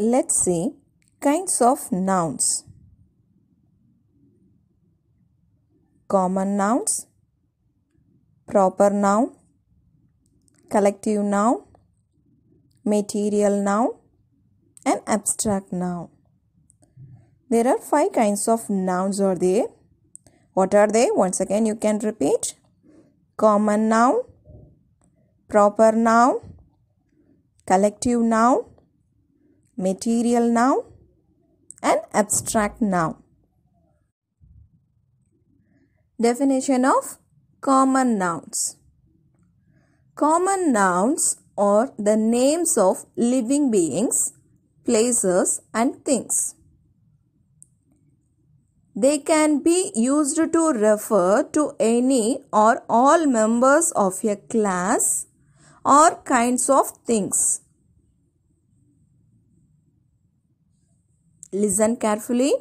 Let's see kinds of nouns. Common nouns, proper noun, collective noun, material noun, and abstract noun. There are five kinds of nouns are there. What are they? Once again you can repeat. Common noun, proper noun, collective noun, material noun and abstract noun. Definition of common nouns. Common nouns are the names of living beings, places and things. They can be used to refer to any or all members of a class or kinds of things. Listen carefully.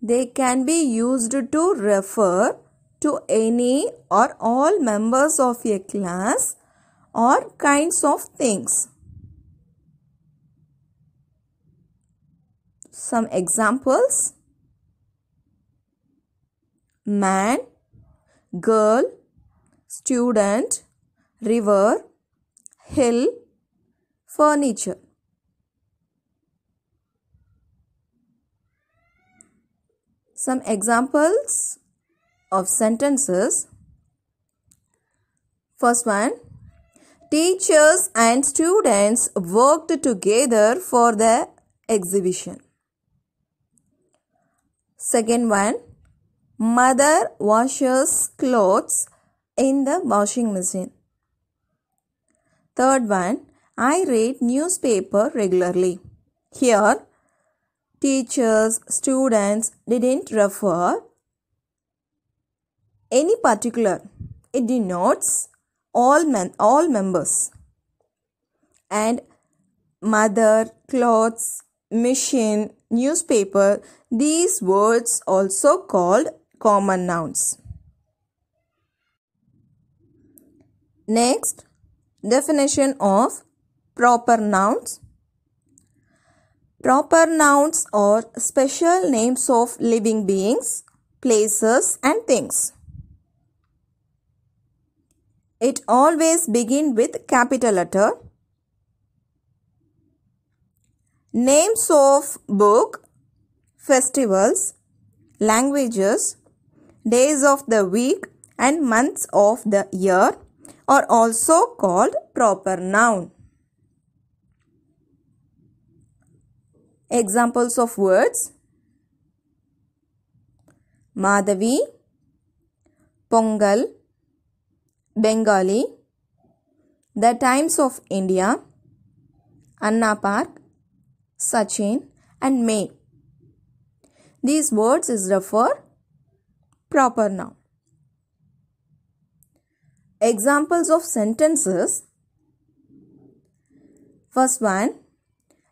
They can be used to refer to any or all members of a class or kinds of things. Some examples man, girl, student, river, hill, furniture. Some examples of sentences. First one Teachers and students worked together for the exhibition. Second one Mother washes clothes in the washing machine. Third one I read newspaper regularly. Here teachers, students didn't refer any particular. It denotes all men, all members. And mother, clothes, machine, newspaper, these words also called common nouns. Next, definition of proper nouns Proper nouns are special names of living beings, places and things. It always begin with capital letter. Names of book, festivals, languages, days of the week and months of the year are also called proper noun. Examples of words Madhavi, Pongal, Bengali, The Times of India, Anna Park, Sachin and May. These words is refer proper noun. Examples of sentences First one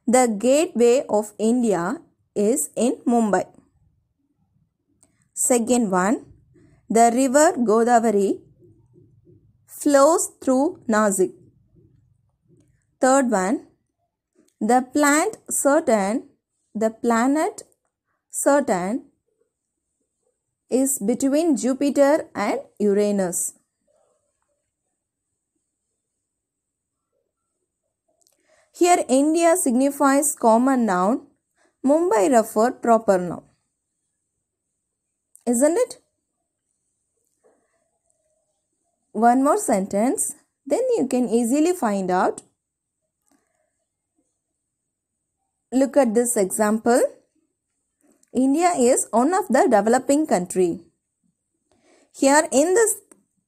the gateway of India is in Mumbai. Second one, the river Godavari flows through Nasik. Third one, the plant certain, the planet certain is between Jupiter and Uranus. Here India signifies common noun, Mumbai referred proper noun. Isn't it? One more sentence, then you can easily find out. Look at this example. India is one of the developing country. Here in this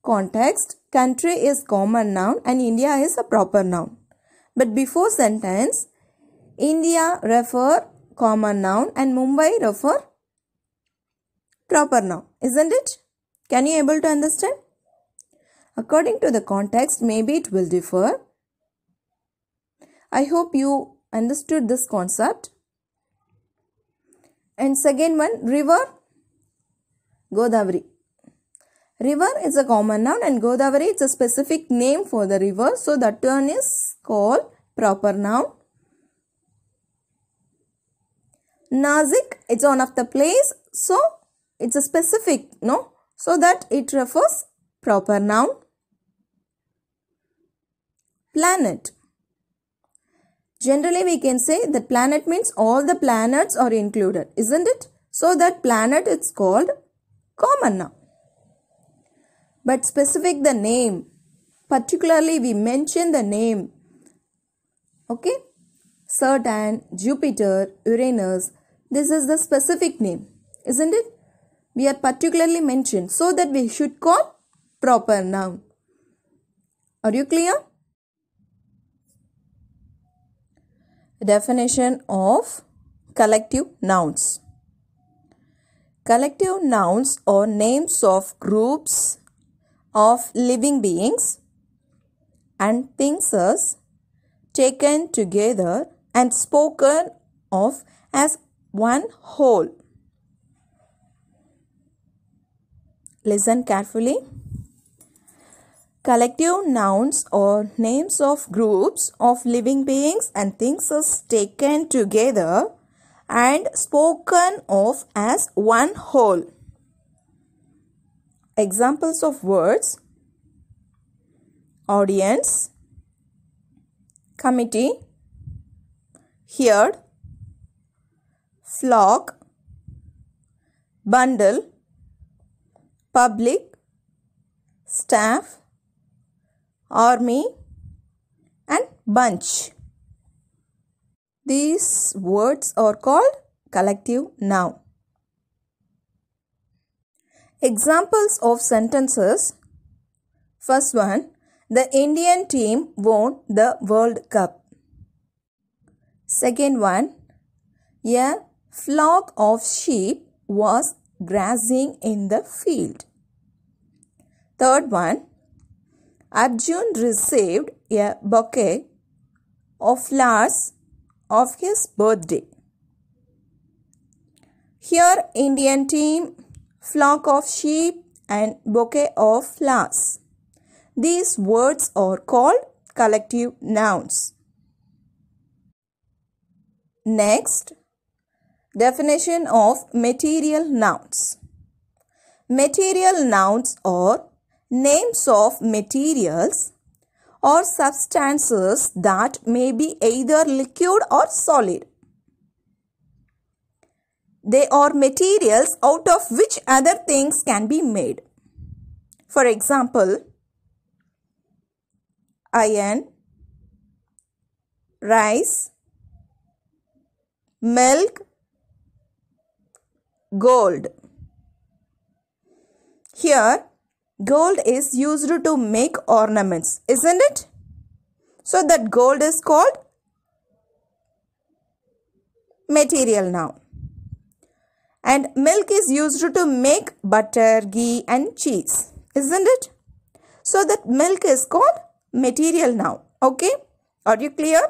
context, country is common noun and India is a proper noun. But before sentence, India refer common noun and Mumbai refer proper noun. Isn't it? Can you able to understand? According to the context, maybe it will differ. I hope you understood this concept. And second one, river, Godavari. River is a common noun and Godavari is a specific name for the river. So that term is call proper noun. Nazik is one of the place so it's a specific no so that it refers proper noun. Planet. Generally we can say that planet means all the planets are included isn't it? So that planet is called common noun. But specific the name particularly we mention the name Okay. Saturn, Jupiter, Uranus. This is the specific name, isn't it? We are particularly mentioned so that we should call proper noun. Are you clear? Definition of collective nouns. Collective nouns are names of groups of living beings and things as taken together and spoken of as one whole. Listen carefully. Collective nouns or names of groups of living beings and things are taken together and spoken of as one whole. Examples of words audience, committee herd flock bundle public staff army and bunch these words are called collective noun examples of sentences first one the Indian team won the World Cup. Second one, a flock of sheep was grazing in the field. Third one, Arjun received a bouquet of flowers of his birthday. Here, Indian team, flock of sheep, and bouquet of flowers. These words are called collective nouns. Next, definition of material nouns. Material nouns are names of materials or substances that may be either liquid or solid. They are materials out of which other things can be made. For example, iron, rice, milk, gold. Here, gold is used to make ornaments, isn't it? So that gold is called material now. And milk is used to make butter, ghee and cheese, isn't it? So that milk is called material now. Okay, are you clear?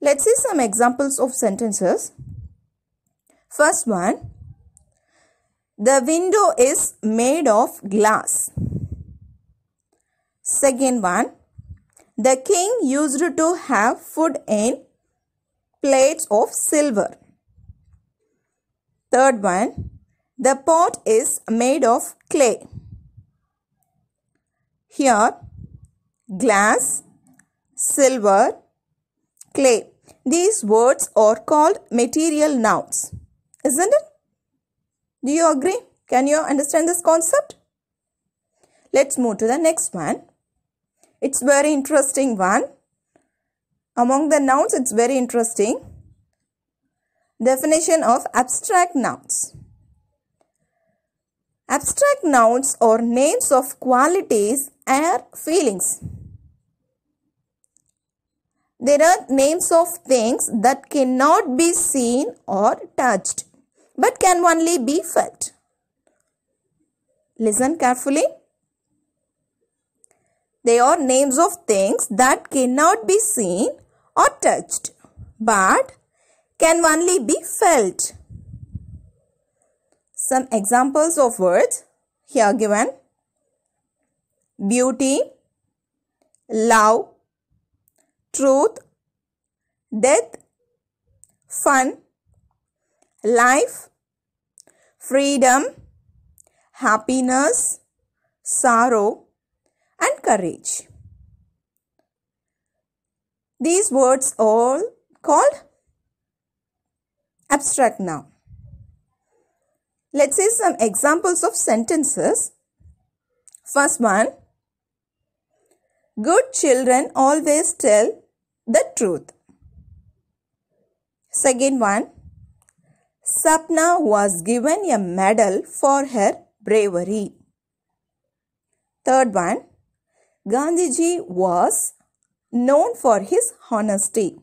Let's see some examples of sentences. First one, the window is made of glass. Second one, the king used to have food in plates of silver. Third one, the pot is made of clay. Here, glass, silver, clay. These words are called material nouns. Isn't it? Do you agree? Can you understand this concept? Let's move to the next one. It's very interesting one. Among the nouns, it's very interesting. Definition of abstract nouns. Abstract nouns are names of qualities are feelings. There are names of things that cannot be seen or touched but can only be felt. Listen carefully. They are names of things that cannot be seen or touched but can only be felt. Some examples of words here given beauty, love, truth, death, fun, life, freedom, happiness, sorrow, and courage. These words all called abstract noun. Let's see some examples of sentences. First one Good children always tell the truth. Second one. Sapna was given a medal for her bravery. Third one. Gandhiji was known for his honesty.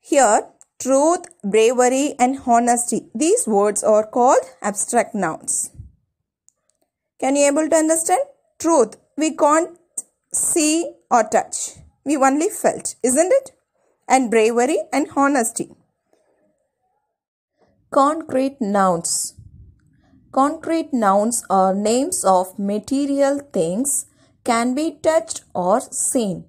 Here, truth, bravery, and honesty. These words are called abstract nouns. Can you able to understand? Truth we can't see or touch. We only felt, isn't it? And bravery and honesty. Concrete nouns. Concrete nouns are names of material things can be touched or seen.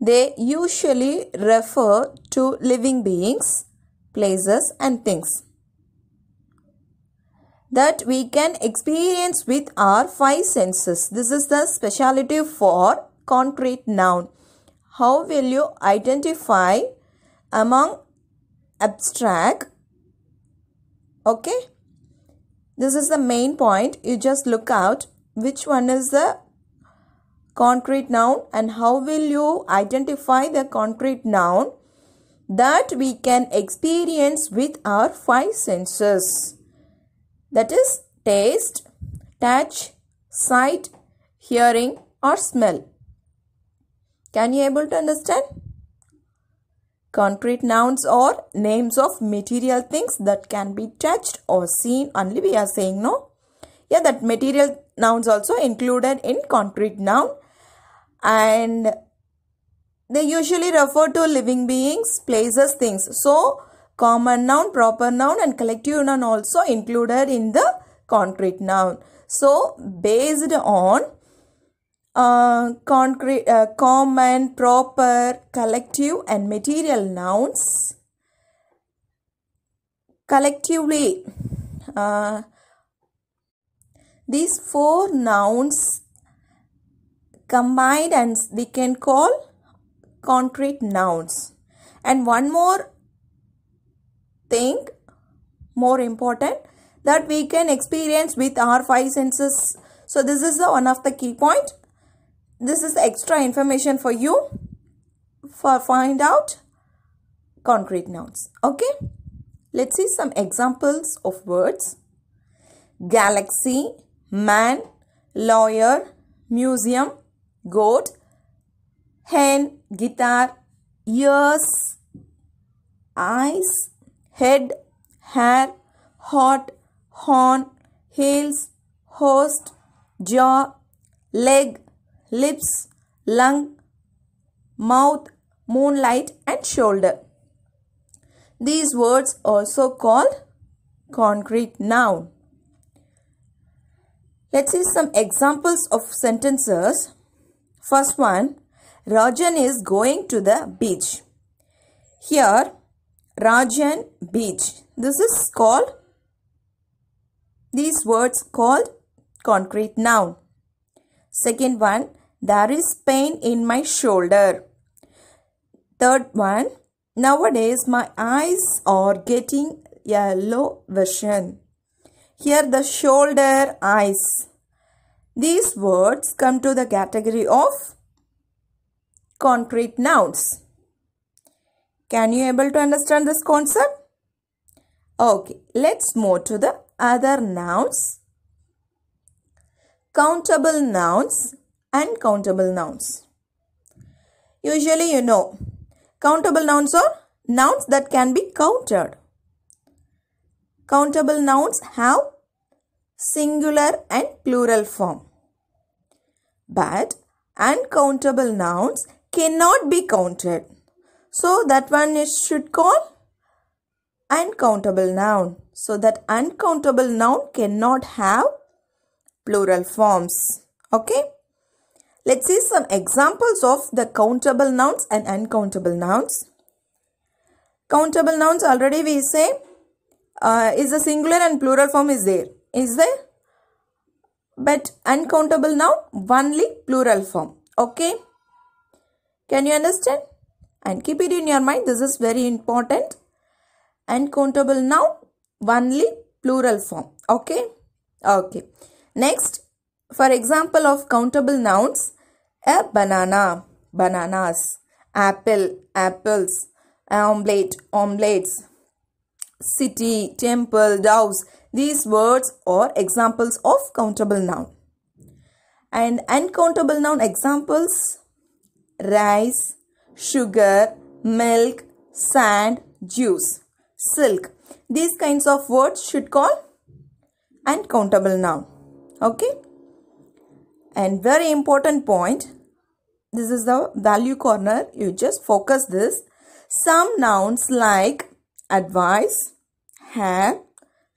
They usually refer to living beings, places and things that we can experience with our five senses. This is the speciality for concrete noun. How will you identify among abstract? Okay. This is the main point. You just look out which one is the concrete noun and how will you identify the concrete noun that we can experience with our five senses that is taste, touch, sight, hearing or smell. Can you able to understand? Concrete nouns or names of material things that can be touched or seen only we are saying no. Yeah that material nouns also included in concrete noun and they usually refer to living beings, places, things. So Common noun, proper noun and collective noun also included in the concrete noun. So, based on uh, concrete, uh, common, proper, collective and material nouns, collectively uh, these four nouns combined and we can call concrete nouns and one more think more important that we can experience with our five senses. So this is the one of the key point. This is extra information for you for find out concrete nouns. Okay. Let's see some examples of words. Galaxy, man, lawyer, museum, goat, hen, guitar, ears, eyes, head, hair, hot, horn, heels, host, jaw, leg, lips, lung, mouth, moonlight and shoulder. These words also called concrete noun. Let's see some examples of sentences. First one, Rajan is going to the beach. Here, Rajan beach. This is called, these words called concrete noun. Second one, there is pain in my shoulder. Third one, nowadays my eyes are getting yellow vision. Here the shoulder, eyes. These words come to the category of concrete nouns. Can you able to understand this concept? Okay, let's move to the other nouns. Countable nouns and countable nouns. Usually you know, countable nouns are nouns that can be counted. Countable nouns have singular and plural form. But uncountable nouns cannot be counted. So that one is should call uncountable noun. So that uncountable noun cannot have plural forms. Okay. Let's see some examples of the countable nouns and uncountable nouns. Countable nouns already we say uh, is the singular and plural form is there. Is there? But uncountable noun only plural form. Okay. Can you understand? and keep it in your mind this is very important and countable now only plural form okay okay next for example of countable nouns a banana bananas apple apples omelette omelettes city temple doves these words are examples of countable noun and uncountable noun examples rice sugar, milk, sand, juice, silk. These kinds of words should call and countable noun. Okay. And very important point. This is the value corner. You just focus this. Some nouns like advice, hair,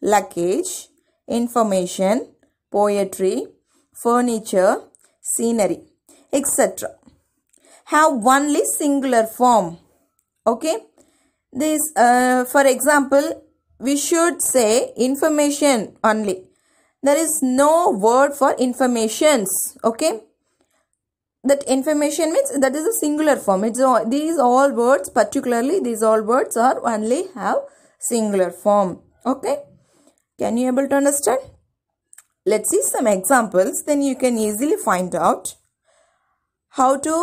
luggage, information, poetry, furniture, scenery, etc have only singular form. Okay. This, uh, for example, we should say information only. There is no word for informations. Okay. That information means that is a singular form. It's all, these all words, particularly these all words are only have singular form. Okay. Can you able to understand? Let's see some examples. Then you can easily find out how to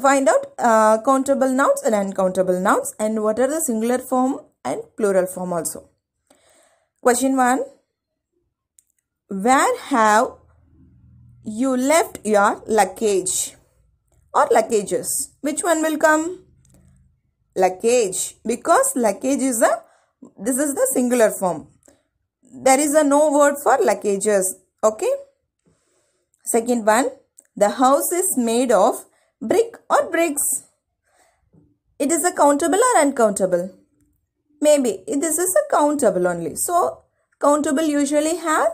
find out uh, countable nouns and uncountable nouns and what are the singular form and plural form also. Question 1. Where have you left your luggage or luggages? Which one will come? Luggage because luggage is a this is the singular form. There is a no word for luggages. Okay. Second one. The house is made of brick or bricks. It is a countable or uncountable? Maybe. This is a countable only. So, countable usually have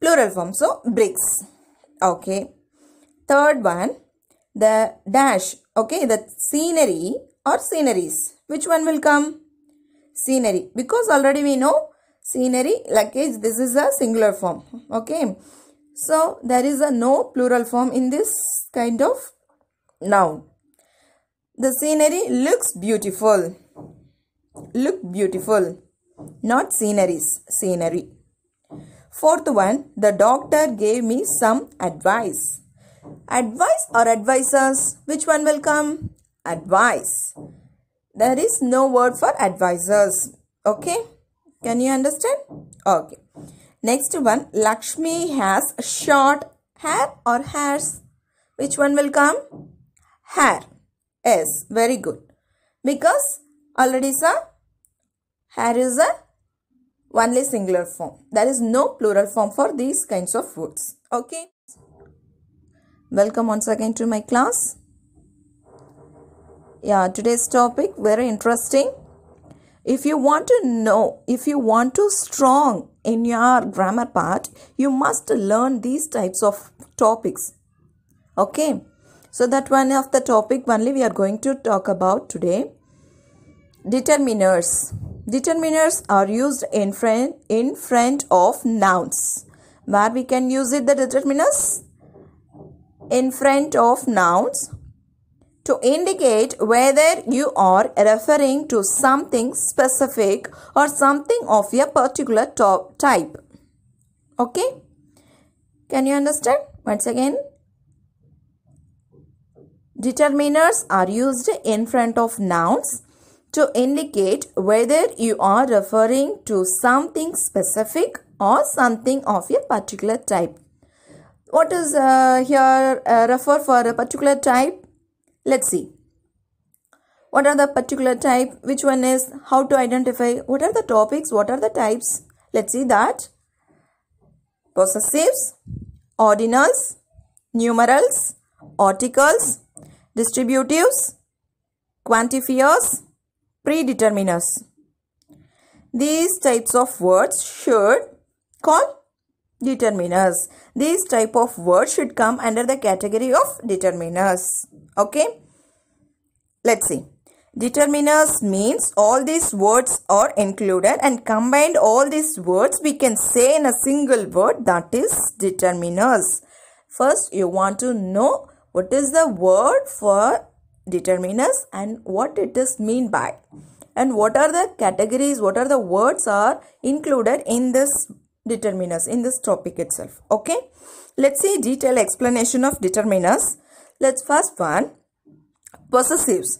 plural form. So, bricks. Okay. Third one, the dash. Okay, the scenery or sceneries. Which one will come? Scenery. Because already we know scenery, like this is a singular form. Okay. So there is a no plural form in this kind of noun. The scenery looks beautiful. Look beautiful. Not sceneries, scenery. Fourth one, the doctor gave me some advice. Advice or advisors? Which one will come? Advice. There is no word for advisors. Okay? Can you understand? Okay. Next one, Lakshmi has short hair or hairs? Which one will come? Hair. Yes, very good. Because already sir, hair is a only singular form. There is no plural form for these kinds of words. Okay. Welcome once again to my class. Yeah, today's topic very interesting if you want to know if you want to strong in your grammar part you must learn these types of topics okay so that one of the topic only we are going to talk about today determiners determiners are used in front in front of nouns where we can use it the determiners in front of nouns to indicate whether you are referring to something specific or something of a particular top type. Okay? Can you understand? Once again, determiners are used in front of nouns to indicate whether you are referring to something specific or something of a particular type. What is uh, here uh, refer for a particular type? Let's see. What are the particular type? Which one is how to identify? What are the topics? What are the types? Let's see that. Possessives, ordinals, numerals, articles, distributives, quantifiers, predeterminers. These types of words should call determiners. These type of words should come under the category of determiners. Okay. Let's see. Determiners means all these words are included and combined all these words we can say in a single word that is determiners. First you want to know what is the word for determiners and what it is mean by and what are the categories what are the words are included in this determiners in this topic itself. Okay. Let's see detailed explanation of determiners. Let's first one. Possessives.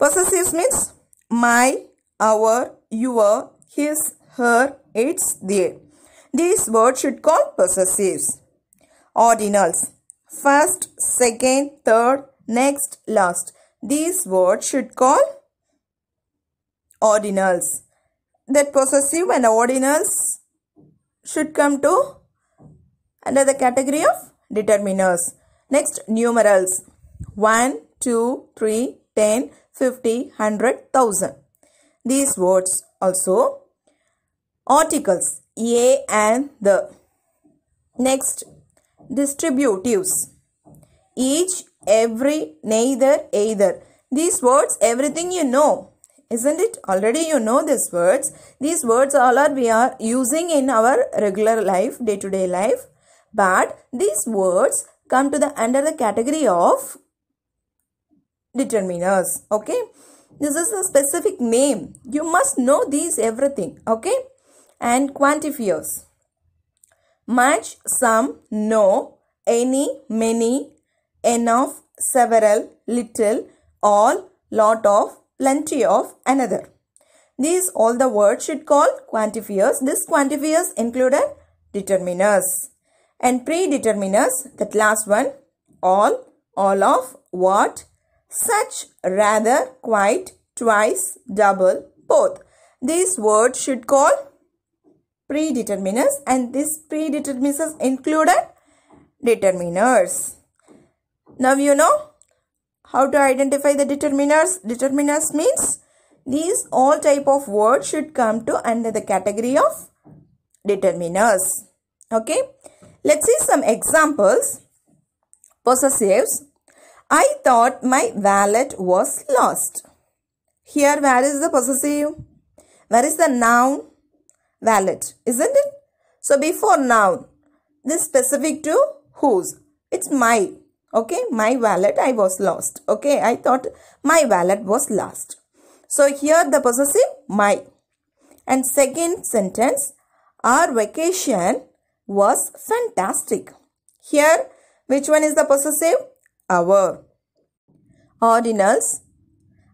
Possessives means my, our, your, his, her, its, their. These words should call possessives. Ordinals. First, second, third, next, last. These words should call ordinals. That possessive and ordinals should come to under the category of determiners. Next, numerals. 1, 2, 3, 10, 50, 100, 1000. These words also. Articles. A and the. Next, distributives. Each, every, neither, either. These words, everything you know. Isn't it? Already you know these words. These words all are we are using in our regular life, day-to-day -day life. But these words come to the under the category of determiners. Okay. This is a specific name. You must know these everything. Okay. And quantifiers. Much, some, no, any, many, enough, several, little, all, lot of, plenty of another. These all the words should call quantifiers. This quantifiers included determiners and predeterminers. That last one, all, all of, what, such, rather, quite, twice, double, both. These words should call predeterminers and these predeterminers included determiners. Now you know how to identify the determiners? Determiners means these all type of words should come to under the category of determiners. Okay. Let's see some examples. Possessives. I thought my wallet was lost. Here where is the possessive? Where is the noun? Wallet. Isn't it? So before noun. This specific to whose? It's my okay my wallet i was lost okay i thought my wallet was lost so here the possessive my and second sentence our vacation was fantastic here which one is the possessive our ordinals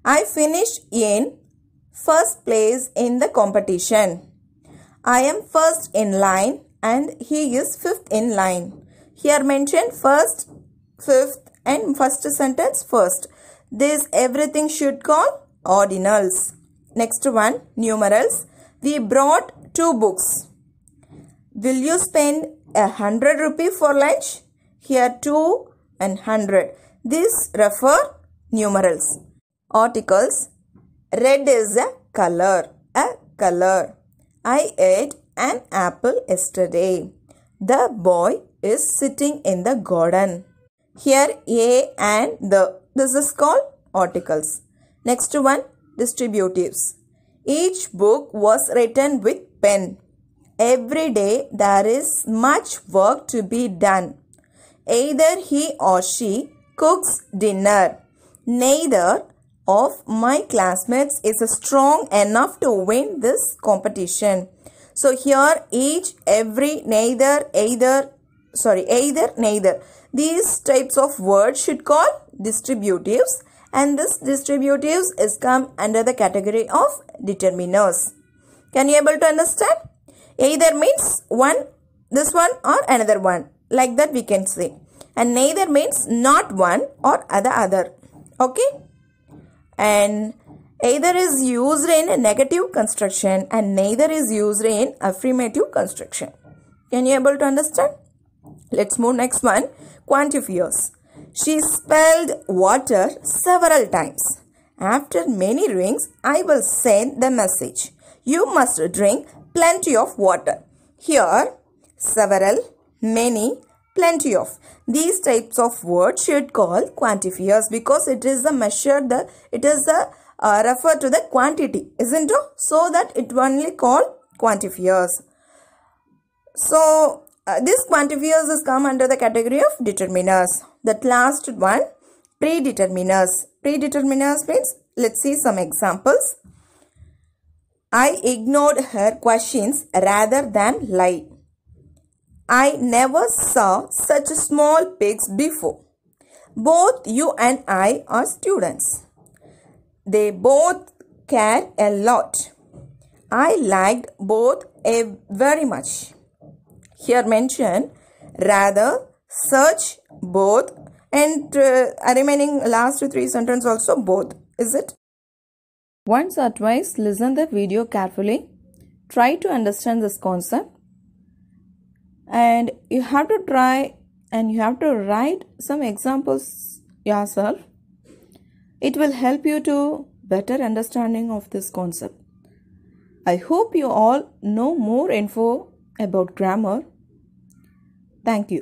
i finished in first place in the competition i am first in line and he is fifth in line here mentioned first fifth and first sentence first. This everything should call ordinals. Next one, numerals. We brought two books. Will you spend a hundred rupee for lunch? Here two and hundred. This refer numerals. Articles. Red is a color. A color. I ate an apple yesterday. The boy is sitting in the garden. Here A and the. This is called articles. Next one, distributives. Each book was written with pen. Every day there is much work to be done. Either he or she cooks dinner. Neither of my classmates is strong enough to win this competition. So here each, every, neither, either, sorry, either, neither. These types of words should call distributives and this distributives is come under the category of determiners. Can you able to understand? Either means one, this one or another one. Like that we can say. And neither means not one or other other. Okay? And either is used in a negative construction and neither is used in affirmative construction. Can you able to understand? Let's move next one. Quantifiers. She spelled water several times. After many rings, I will send the message. You must drink plenty of water. Here, several, many, plenty of. These types of words should call quantifiers because it is the measure, the it is the uh, refer to the quantity, isn't it? So that it only called quantifiers. So uh, this quantifiers come under the category of determiners. That last one, predeterminers. Predeterminers means, let's see some examples. I ignored her questions rather than lie. I never saw such small pigs before. Both you and I are students. They both care a lot. I liked both a very much here mentioned. Rather, search both and uh, remaining last three sentences also both. Is it? Once or twice listen the video carefully. Try to understand this concept. And you have to try and you have to write some examples yourself. It will help you to better understanding of this concept. I hope you all know more info about grammar thank